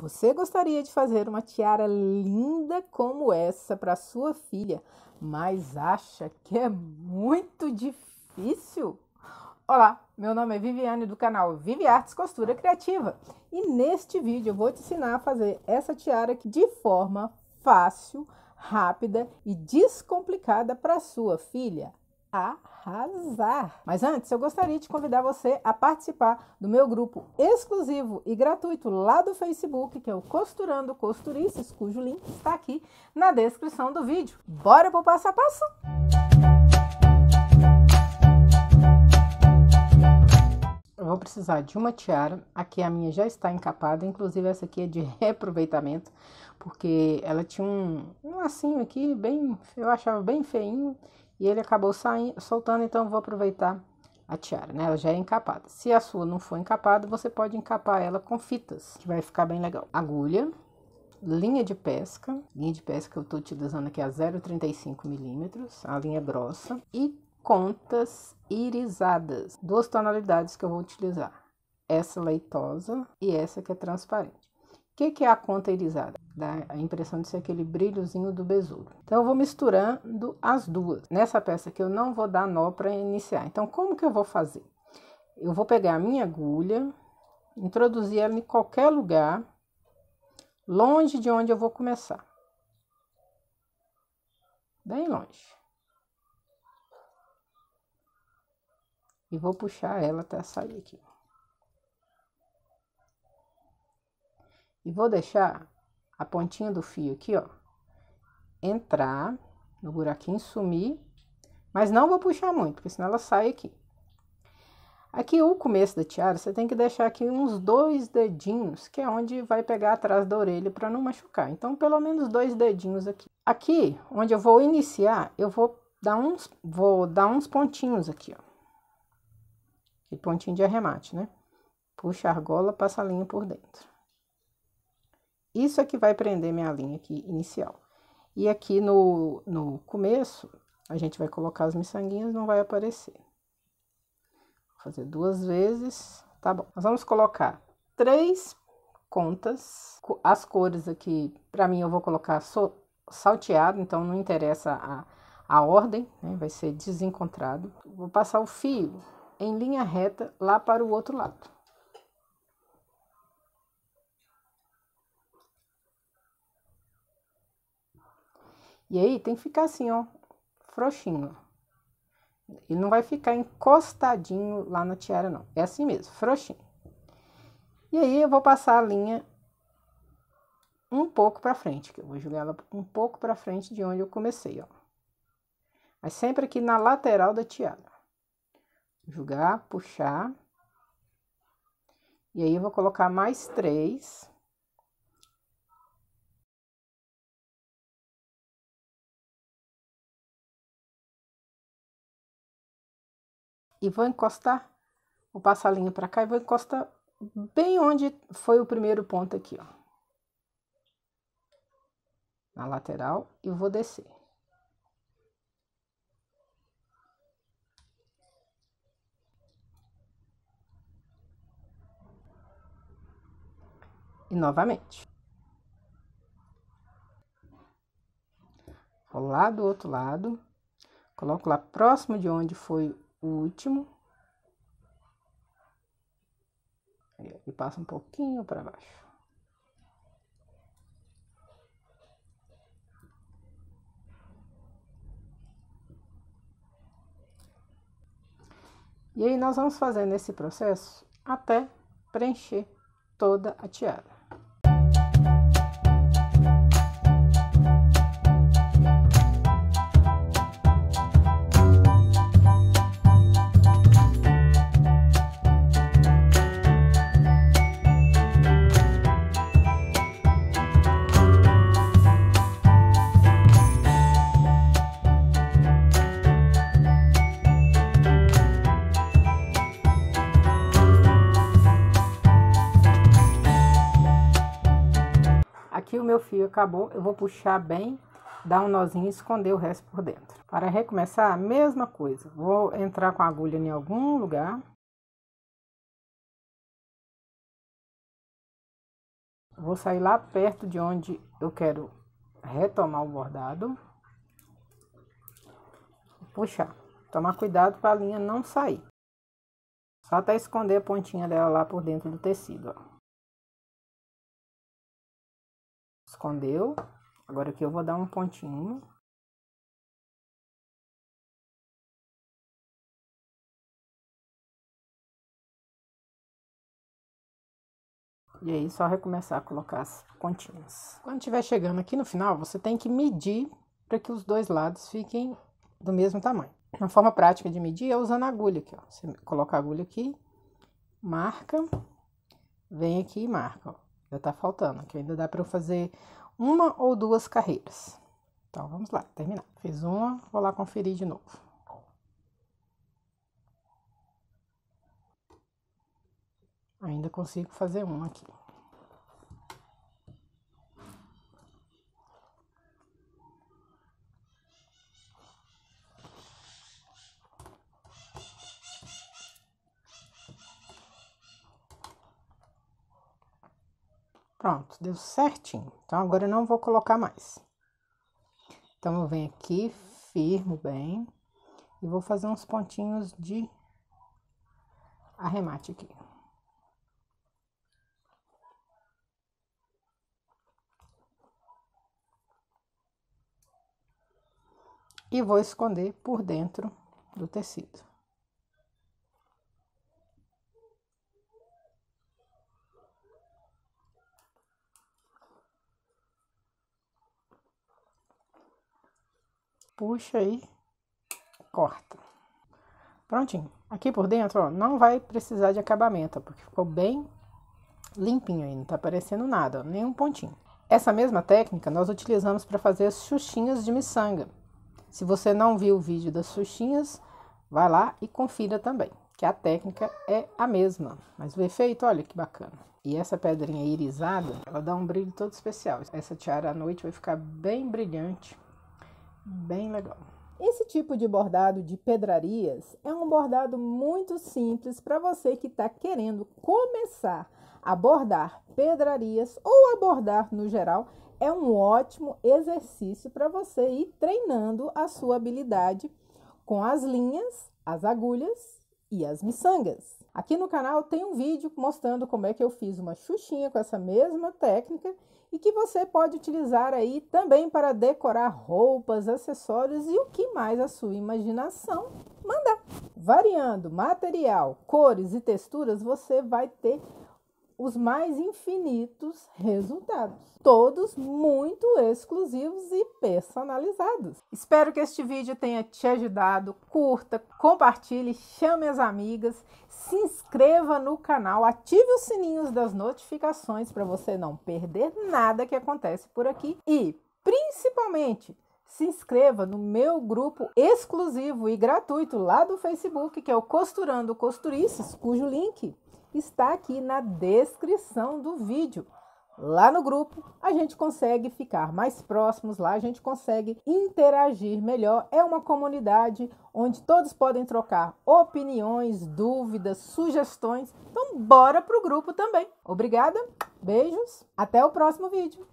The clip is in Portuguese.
Você gostaria de fazer uma tiara linda como essa para sua filha, mas acha que é muito difícil? Olá, meu nome é Viviane do canal Vivi Artes Costura Criativa e neste vídeo eu vou te ensinar a fazer essa tiara de forma fácil, rápida e descomplicada para sua filha arrasar. Mas antes, eu gostaria de convidar você a participar do meu grupo exclusivo e gratuito lá do Facebook, que é o Costurando Costurices, cujo link está aqui na descrição do vídeo. Bora pro passo a passo? Eu vou precisar de uma tiara, aqui a minha já está encapada, inclusive essa aqui é de reaproveitamento porque ela tinha um, um lacinho aqui, bem, eu achava bem feinho, e ele acabou saindo, soltando, então vou aproveitar a tiara, né? Ela já é encapada. Se a sua não for encapada, você pode encapar ela com fitas, que vai ficar bem legal. Agulha, linha de pesca, linha de pesca que eu tô utilizando aqui a 0,35 milímetros, a linha é grossa, e contas irisadas, duas tonalidades que eu vou utilizar, essa leitosa e essa que é transparente que, que é a conta irisada? Dá a impressão de ser aquele brilhozinho do besouro. Então, eu vou misturando as duas. Nessa peça que eu não vou dar nó para iniciar. Então, como que eu vou fazer? Eu vou pegar a minha agulha, introduzir ela em qualquer lugar, longe de onde eu vou começar. Bem longe. E vou puxar ela até sair aqui. E vou deixar a pontinha do fio aqui, ó, entrar no buraquinho, sumir, mas não vou puxar muito, porque senão ela sai aqui. Aqui o começo da tiara, você tem que deixar aqui uns dois dedinhos, que é onde vai pegar atrás da orelha para não machucar. Então, pelo menos dois dedinhos aqui. Aqui, onde eu vou iniciar, eu vou dar uns, vou dar uns pontinhos aqui, ó. Aquele pontinho de arremate, né? Puxa a argola, passa a linha por dentro. Isso é que vai prender minha linha aqui inicial. E aqui no, no começo, a gente vai colocar as miçanguinhas, não vai aparecer. Vou fazer duas vezes, tá bom. Nós vamos colocar três contas. As cores aqui, para mim, eu vou colocar so, salteado, então não interessa a, a ordem, né? Vai ser desencontrado. Vou passar o fio em linha reta lá para o outro lado. E aí tem que ficar assim, ó, frouxinho. Ele não vai ficar encostadinho lá na tiara, não. É assim mesmo, frouxinho. E aí eu vou passar a linha um pouco para frente, que eu vou jogar ela um pouco para frente de onde eu comecei, ó. Mas sempre aqui na lateral da tiara. Jogar, puxar. E aí eu vou colocar mais três. e vou encostar o passalinho para cá e vou encostar bem onde foi o primeiro ponto aqui, ó. Na lateral e vou descer. E novamente. Vou lá do outro lado, coloco lá próximo de onde foi o último. E passa um pouquinho para baixo. E aí nós vamos fazendo esse processo até preencher toda a tiara. meu fio acabou, eu vou puxar bem, dar um nozinho e esconder o resto por dentro. Para recomeçar, a mesma coisa. Vou entrar com a agulha em algum lugar. Vou sair lá perto de onde eu quero retomar o bordado. Puxar. Tomar cuidado para a linha não sair. Só até esconder a pontinha dela lá por dentro do tecido, ó. Escondeu. Agora aqui eu vou dar um pontinho. E aí, só recomeçar a colocar as pontinhas. Quando estiver chegando aqui no final, você tem que medir para que os dois lados fiquem do mesmo tamanho. Uma forma prática de medir é usando a agulha aqui, ó. Você coloca a agulha aqui, marca, vem aqui e marca, ó. Ainda tá faltando, que ainda dá para eu fazer uma ou duas carreiras. Então, vamos lá, terminar. Fiz uma, vou lá conferir de novo. Ainda consigo fazer uma aqui. Pronto, deu certinho. Então, agora eu não vou colocar mais. Então, eu venho aqui, firmo bem. E vou fazer uns pontinhos de arremate aqui. E vou esconder por dentro do tecido. puxa e corta. Prontinho. Aqui por dentro, ó, não vai precisar de acabamento, porque ficou bem limpinho aí, não tá aparecendo nada, ó, nenhum pontinho. Essa mesma técnica nós utilizamos para fazer as xuxinhas de miçanga. Se você não viu o vídeo das xuxinhas, vai lá e confira também, que a técnica é a mesma, mas o efeito, olha que bacana. E essa pedrinha irisada, ela dá um brilho todo especial. Essa tiara à noite vai ficar bem brilhante, Bem legal. Esse tipo de bordado de pedrarias é um bordado muito simples para você que está querendo começar a bordar pedrarias ou a bordar no geral. É um ótimo exercício para você ir treinando a sua habilidade com as linhas, as agulhas e as miçangas. Aqui no canal tem um vídeo mostrando como é que eu fiz uma xuxinha com essa mesma técnica e que você pode utilizar aí também para decorar roupas, acessórios e o que mais a sua imaginação mandar. Variando material, cores e texturas, você vai ter os mais infinitos resultados, todos muito exclusivos e personalizados. Espero que este vídeo tenha te ajudado. Curta, compartilhe, chame as amigas, se inscreva no canal, ative os sininhos das notificações para você não perder nada que acontece por aqui e, principalmente, se inscreva no meu grupo exclusivo e gratuito lá do Facebook, que é o Costurando Costurices, cujo link está aqui na descrição do vídeo. Lá no grupo, a gente consegue ficar mais próximos, lá a gente consegue interagir melhor. É uma comunidade onde todos podem trocar opiniões, dúvidas, sugestões. Então, bora para o grupo também. Obrigada, beijos, até o próximo vídeo.